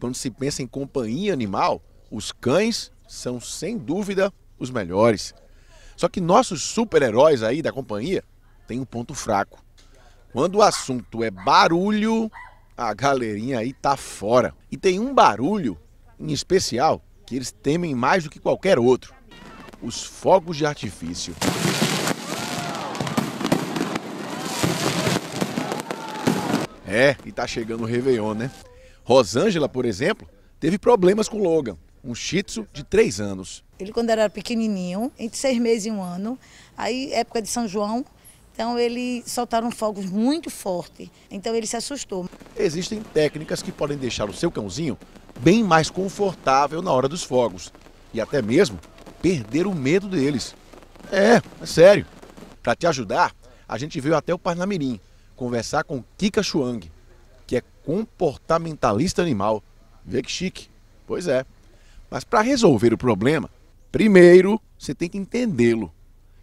Quando se pensa em companhia animal, os cães são sem dúvida os melhores. Só que nossos super-heróis aí da companhia têm um ponto fraco. Quando o assunto é barulho, a galerinha aí tá fora. E tem um barulho em especial que eles temem mais do que qualquer outro: os fogos de artifício. É, e tá chegando o Réveillon, né? Rosângela, por exemplo, teve problemas com Logan, um shih tzu de 3 anos. Ele quando era pequenininho, entre seis meses e um ano, aí época de São João, então ele soltaram fogos muito forte, então ele se assustou. Existem técnicas que podem deixar o seu cãozinho bem mais confortável na hora dos fogos e até mesmo perder o medo deles. É, é sério. Para te ajudar, a gente veio até o Parnamirim conversar com Kika Chuang, comportamentalista animal. Vê que chique. Pois é. Mas para resolver o problema, primeiro você tem que entendê-lo.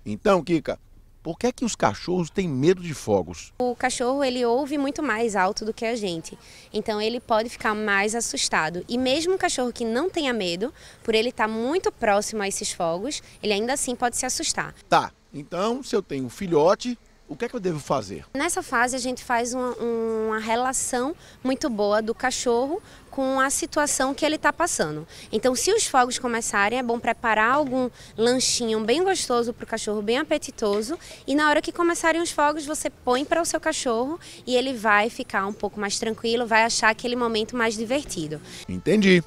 Então, Kika, por que é que os cachorros têm medo de fogos? O cachorro ele ouve muito mais alto do que a gente, então ele pode ficar mais assustado. E mesmo um cachorro que não tenha medo, por ele estar tá muito próximo a esses fogos, ele ainda assim pode se assustar. Tá. Então, se eu tenho um filhote, o que é que eu devo fazer? Nessa fase a gente faz uma, uma relação muito boa do cachorro com a situação que ele está passando. Então, se os fogos começarem, é bom preparar algum lanchinho bem gostoso para o cachorro, bem apetitoso. E na hora que começarem os fogos, você põe para o seu cachorro e ele vai ficar um pouco mais tranquilo, vai achar aquele momento mais divertido. Entendi.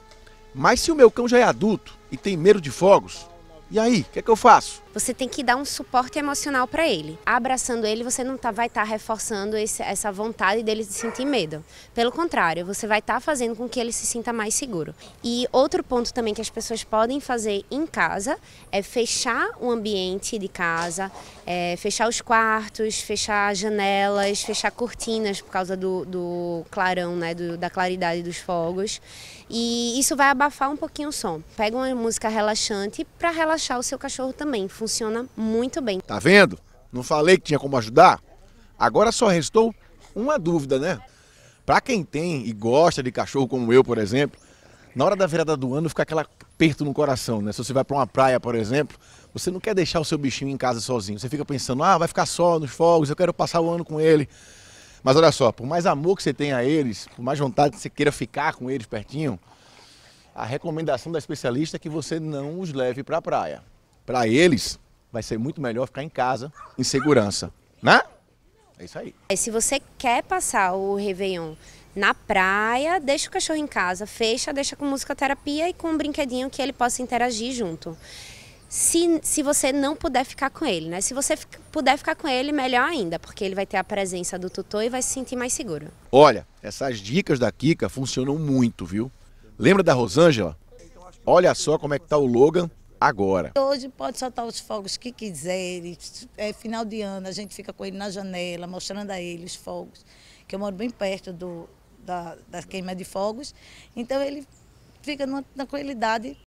Mas se o meu cão já é adulto e tem medo de fogos, e aí, o que é que eu faço? Você tem que dar um suporte emocional para ele. Abraçando ele, você não tá, vai estar tá reforçando esse, essa vontade dele de sentir medo. Pelo contrário, você vai estar tá fazendo com que ele se sinta mais seguro. E outro ponto também que as pessoas podem fazer em casa é fechar o ambiente de casa, é fechar os quartos, fechar janelas, fechar cortinas por causa do, do clarão, né, do, da claridade dos fogos. E isso vai abafar um pouquinho o som. Pega uma música relaxante para relaxar o seu cachorro também funciona muito bem. Tá vendo? Não falei que tinha como ajudar? Agora só restou uma dúvida, né? Para quem tem e gosta de cachorro como eu, por exemplo, na hora da virada do ano fica aquele aperto no coração, né? Se você vai para uma praia, por exemplo, você não quer deixar o seu bichinho em casa sozinho. Você fica pensando, ah, vai ficar só nos fogos, eu quero passar o ano com ele. Mas olha só, por mais amor que você tenha a eles, por mais vontade que você queira ficar com eles pertinho, a recomendação da especialista é que você não os leve para a praia. Para eles, vai ser muito melhor ficar em casa, em segurança, né? É isso aí. É, se você quer passar o Réveillon na praia, deixa o cachorro em casa, fecha, deixa com música terapia e com um brinquedinho que ele possa interagir junto. Se, se você não puder ficar com ele, né? Se você puder ficar com ele, melhor ainda, porque ele vai ter a presença do tutor e vai se sentir mais seguro. Olha, essas dicas da Kika funcionam muito, viu? Lembra da Rosângela? Olha só como é que tá o Logan agora. Hoje pode soltar os fogos que quiserem. É final de ano, a gente fica com ele na janela, mostrando a ele os fogos. Que eu moro bem perto do, da, da queima de fogos. Então ele fica numa tranquilidade